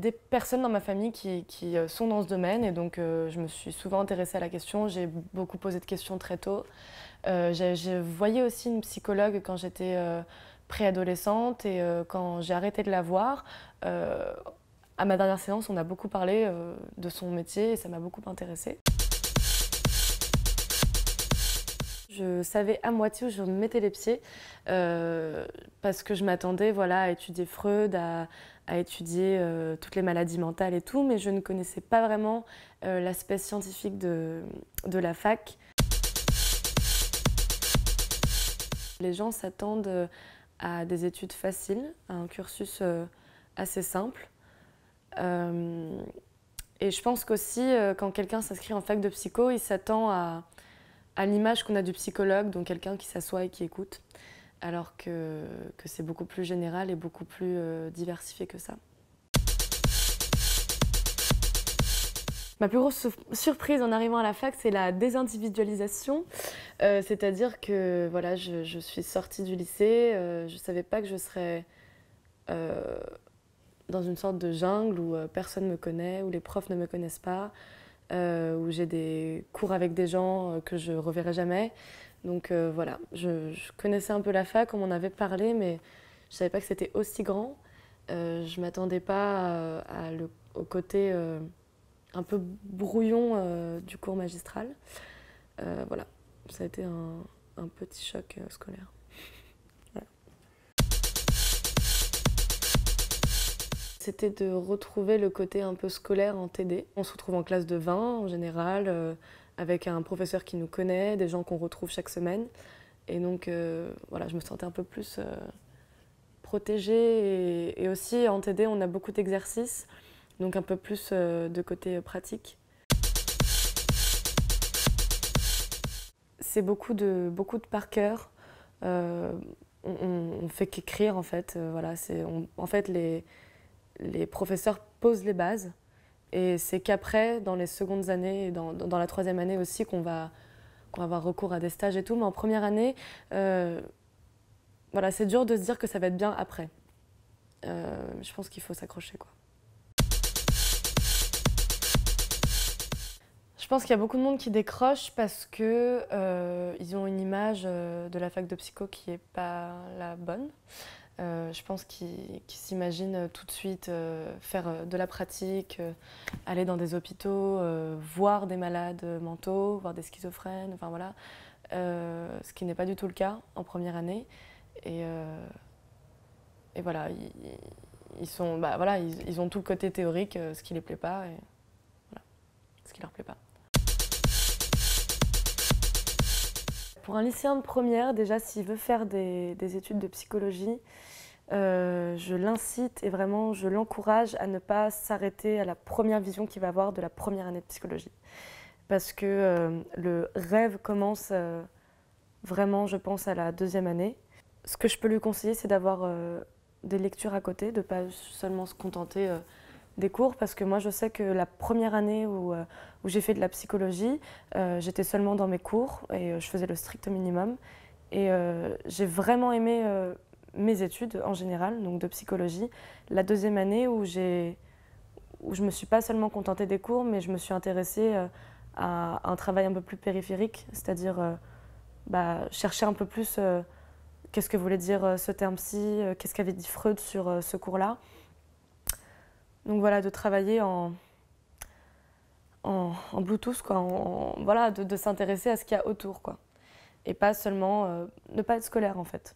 des personnes dans ma famille qui, euh, sont dans ce domaine et donc euh, je me suis souvent intéressée à la question. J'ai beaucoup posé de questions très tôt. Euh, j'ai voyé aussi une psychologue quand j'étais préadolescente et quand j'ai arrêté de la voir. à ma dernière séance, on a beaucoup parlé de son métier et ça m'a beaucoup intéressée. Je savais à moitié où je me mettais les pieds euh, parce que je m'attendais voilà, à étudier Freud, à, étudier euh, toutes les maladies mentales et tout, mais je ne connaissais pas vraiment euh, l'aspect scientifique de, de, la fac. Les gens s'attendent à des études faciles, à un cursus assez simple. et je pense qu'aussi, quand quelqu'un s'inscrit en fac de psycho, il s'attend à, à l'image qu'on a du psychologue, donc quelqu'un qui s'assoit et qui écoute, alors que, que c'est beaucoup plus général et beaucoup plus euh, diversifié que ça. Ma plus grosse surprise en arrivant à la fac, c'est la désindividualisation. Euh, c'est-à-dire que voilà, je, suis sortie du lycée, euh, je ne savais pas que je serais dans une sorte de jungle où personne ne me connaît, où les profs ne me connaissent pas, euh, où j'ai des cours avec des gens euh, que je reverrai jamais. Donc euh, voilà, je, connaissais un peu la fac, on m'en avait parlé, mais je savais pas que c'était aussi grand. Euh, je m'attendais pas à, au côté un peu brouillon du cours magistral. voilà, ça a été un petit choc scolaire. C'était de retrouver le côté un peu scolaire en TD. On se retrouve en classe de 20 en général, euh, avec un professeur qui nous connaît, des gens qu'on retrouve chaque semaine. Et donc, euh, voilà, je me sentais un peu plus euh, protégée. Et, aussi, en TD, on a beaucoup d'exercices, donc un peu plus de côté pratique. C'est beaucoup de, beaucoup de par cœur. On, on, fait qu'écrire en fait. voilà, c'est en fait les, les professeurs posent les bases. Et c'est qu'après, dans les secondes années et dans, la troisième année aussi, qu'on va, avoir recours à des stages et tout. Mais en première année, euh, voilà, c'est dur de se dire que ça va être bien après. Euh, je pense qu'il faut s'accrocher. quoi. Je pense qu'il y a beaucoup de monde qui décroche parce que euh, ils ont une image de la fac de psycho qui n'est pas la bonne. Euh, je pense, qu'ils s'imaginent euh, tout de suite euh, faire de la pratique, aller dans des hôpitaux, voir des malades mentaux, voir des schizophrènes, enfin voilà. ce qui n'est pas du tout le cas en première année. Et, voilà, bah, ils, ont tout le côté théorique, ce qui les plaît pas, et ce qui leur plaît pas. Pour un lycéen de première, déjà, s'il veut faire des, études de psychologie, euh, je l'incite et vraiment je l'encourage à ne pas s'arrêter à la première vision qu'il va avoir de la première année de psychologie. Parce que euh, le rêve commence euh, vraiment, je pense, à la deuxième année. Ce que je peux lui conseiller, c'est d'avoir des lectures à côté, de ne pas seulement se contenter des cours parce que moi je sais que la première année où, où j'ai fait de la psychologie, j'étais seulement dans mes cours et je faisais le strict minimum. Et j'ai vraiment aimé mes études en général, donc de psychologie, la deuxième année où, où je me suis pas seulement contentée des cours, mais je me suis intéressée euh, à un travail un peu plus périphérique, c'est-à-dire euh, bah, chercher un peu plus euh, qu'est-ce que voulait dire ce terme-ci, qu'est-ce qu'avait dit Freud sur ce cours-là. Donc voilà, de travailler en, en, Bluetooth, quoi, en, voilà, de, s'intéresser à ce qu'il y a autour. Quoi. Et pas seulement, ne pas être scolaire en fait.